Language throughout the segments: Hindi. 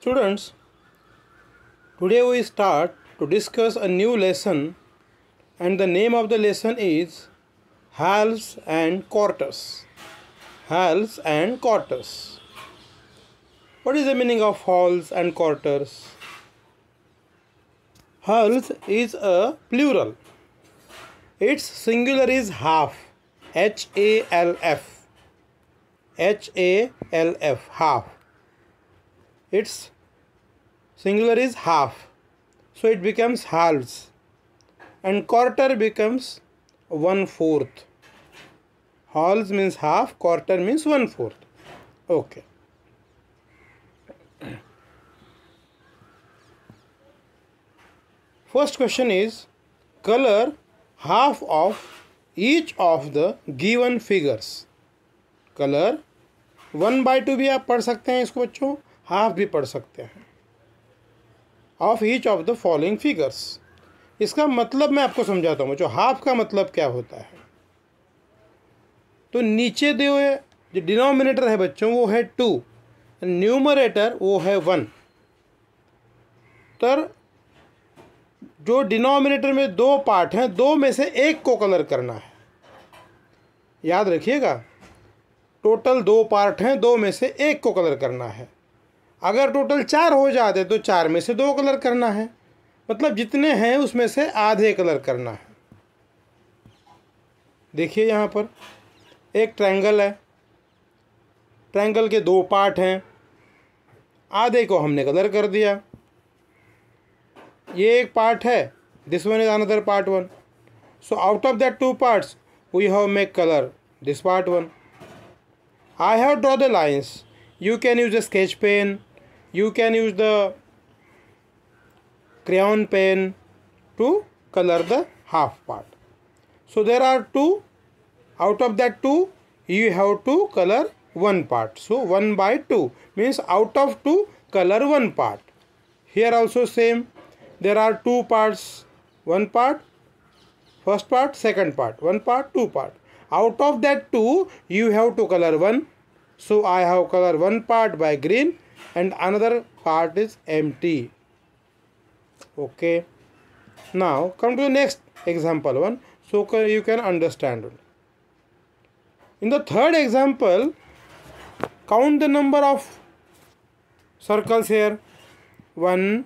Students, today we start to discuss a new lesson and the name of the lesson is halves and quarters. Halves and quarters. What is the meaning of halves and quarters? Halves is a plural. Its singular is half. H A L F. H A L F half its singular is half so it becomes halves and quarter becomes one fourth halves means half quarter means one fourth okay first question is color half of each of the given figures color one by two भी आप पढ़ सकते हैं इसको बच्चों हाफ भी पढ़ सकते हैं of each of the following figures इसका मतलब मैं आपको समझाता हूँ जो हाफ का मतलब क्या होता है तो नीचे दिए हुए जो डिनोमिनेटर है बच्चों वो है टू न्यूमरेटर वो है वन तर जो डिनोमिनेटर में दो पार्ट हैं दो में से एक को कलर करना है याद रखिएगा टोटल दो पार्ट हैं दो में से एक को कलर करना है अगर टोटल चार हो जाते तो चार में से दो कलर करना है मतलब जितने हैं उसमें से आधे कलर करना है देखिए यहाँ पर एक ट्रायंगल है ट्रायंगल के दो पार्ट हैं आधे को हमने कलर कर दिया ये एक पार्ट है this one is another part one so out of that two parts we have make colour this part one I have draw the lines you can use a sketch pen you can use the crayon pen to color the half part so there are two out of that two you have to color one part so 1 by 2 means out of 2 color one part here also same there are two parts one part first part second part one part two part out of that two you have to color one so i have color one part by green and another part is empty okay now come to the next example one so you can understand it in the third example count the number of circles here 1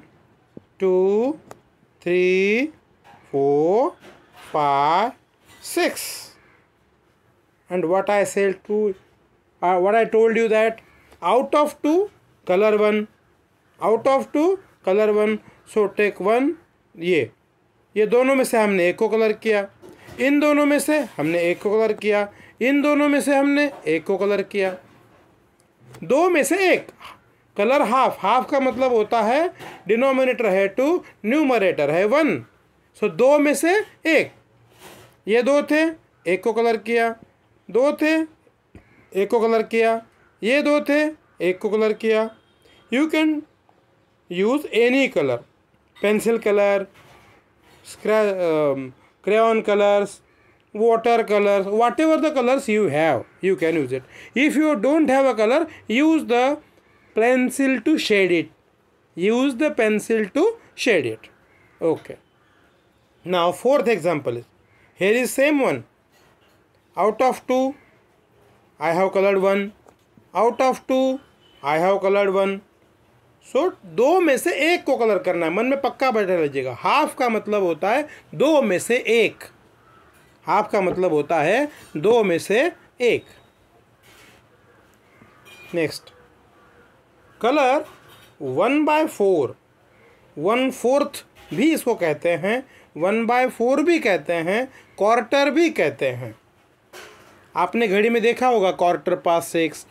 2 3 4 5 6 and what i said to uh, what i told you that out of 2 colour one out of two colour one so take one ये ये दोनों में से हमने एक को कलर किया इन दोनों में से हमने एक को कलर किया इन दोनों में से हमने एक को कलर किया दो में से एक कलर हाफ हाफ का मतलब होता है डिनोमिनेटर है टू न्यूमरेटर है वन सो दो में से एक ये दो थे एक को कलर किया दो थे एक को कलर किया ये दो थे एक को कलर किया you can color: any colour pencil crayon colors water colors whatever the colors you have you can use it if you don't have a color use the pencil to shade it use the pencil to shade it okay now fourth example is here is same one out of two i have colored one out of two I have coloured one so दो में से एक को कलर करना है मन में पक्का बैठा लीजिएगा हाफ का मतलब होता है दो में से एक हाफ का मतलब होता है दो में से एक next colour one by four one fourth भी इसको कहते हैं वन बाय फोर भी कहते हैं क्वार्टर भी कहते हैं आपने घड़ी में देखा होगा quarter past six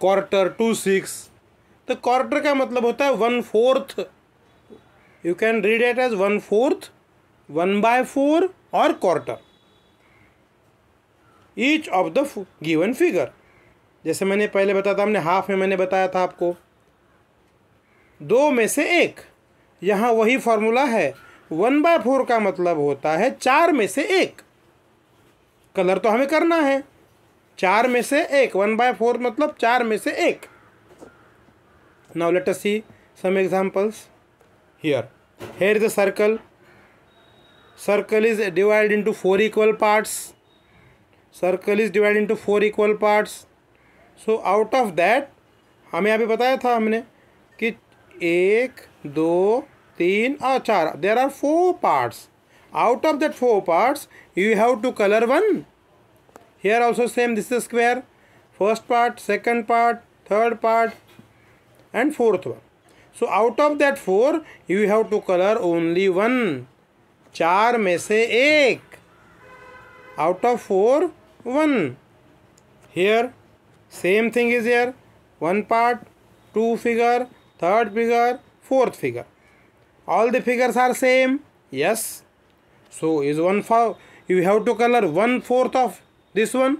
quarter to six तो क्वार्टर का मतलब होता है one fourth you can read it as one fourth one by four और quarter each of the given figure जैसे मैंने पहले बताया था हमने हाफ में मैंने बताया था आपको दो में से एक यहाँ वही फॉर्मूला है वन बाय फोर का मतलब होता है चार में से एक कलर तो हमें करना है चार में से एक वन बाय फोर मतलब चार में से एक now let us see some examples here here is a circle circle is divide into four equal parts circle is divide into four equal parts so out of that हमें अभी बताया था हमने कि एक दो तीन और चार there are four parts out of that four parts you have to colour one here also same this is square first part second part third part and fourth one so out of that four you have to color only one चार say एक out of four one here same thing is here one part two figure third figure fourth figure all the figures are same yes so is one four you have to color one fourth of this one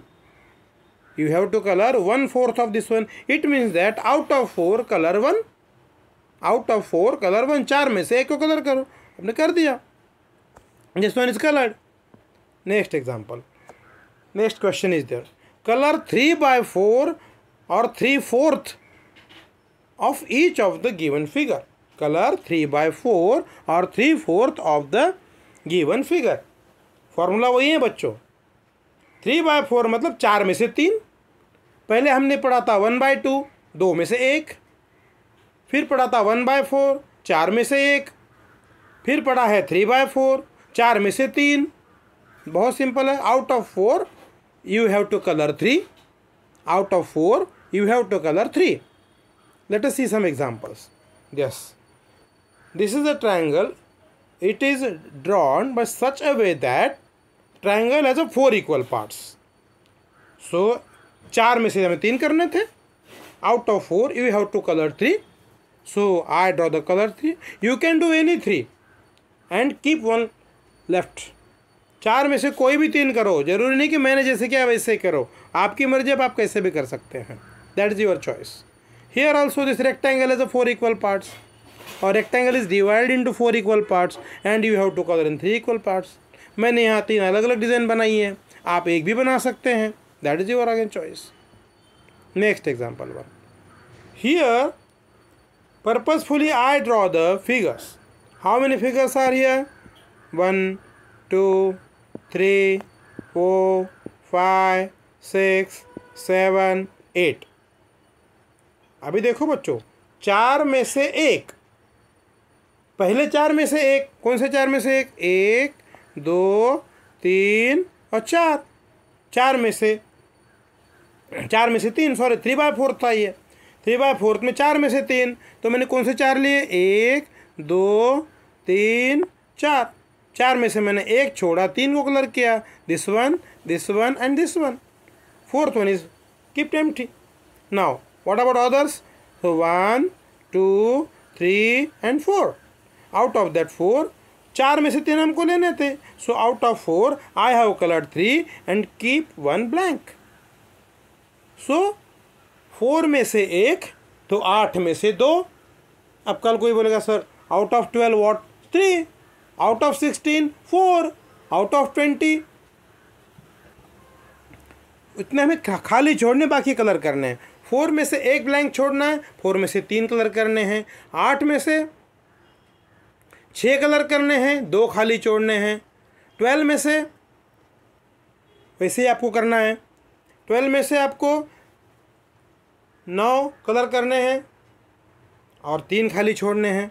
you have to color 1/4 of this one it means that out of 4 color 1 out of 4 color 1 char mein se ek ko color karo apne kar diya this one is colored next example next question is there color 3 by 4 or 3/4 of each of the given figure color 3 by 4 or 3/4 of the given figure formula wahi hai bachcho three by four मतलब चार में से तीन पहले हमने पढ़ा था वन बाय टू दो में से एक फिर पढ़ा था वन बाय फोर चार में से एक फिर पढ़ा है थ्री बाय फोर चार में से तीन बहुत सिंपल है out of four you have to colour three out of four you have to colour three let us see some examples yes this is a triangle it is drawn but such a way that triangle has a four equal parts so चार में से हमें तीन करने थे out of four you have to colour three so I draw the colour three you can do any three and keep one left चार में से कोई भी तीन करो जरूरी नहीं कि मैंने जैसे किया वैसे ही करो आपकी मर्जी अब आप कैसे भी कर सकते हैं that is your choice here also this rectangle has a four equal parts और rectangle is divide into four equal parts and you have to colour in three equal parts मैंने यहाँ तीन अलग अलग डिज़ाइन बनाई है आप एक भी बना सकते हैं that is your again choice next example one here purposefully I draw the figures how many figures are here one two three four five six seven eight अभी देखो बच्चों चार में से एक पहले चार में से एक कौन से चार में से एक एक दो तीन और चार चार में से चार में से तीन सॉरी थ्री बाय फोर्थ था ये थ्री बाय फोर्थ में चार में से तीन तो मैंने कौन से चार लिए एक दो तीन चार चार में से मैंने एक छोड़ा तीन को कलर किया this one this one and this one fourth one is keep थी now what about others one two three and four out of that four चार में से तीन हमको लेने थे so out of four I have colour three and keep one blank so four में से एक तो आठ में से दो अब कल कोई बोलेगा sir out of twelve what three out of sixteen four out of twenty इतने हमें खाली छोड़ने बाकी कलर करने हैं फोर में से एक ब्लैंक छोड़ना है फोर में से तीन कलर करने हैं आठ में से छः कलर करने हैं दो खाली छोड़ने हैं ट्वेल्व में से वैसे ही आपको करना है ट्वेल्व में से आपको नौ कलर करने हैं और तीन खाली छोड़ने हैं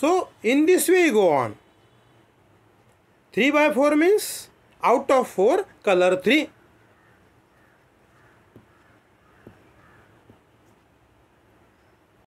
so in this way go on three by four means out of four colour three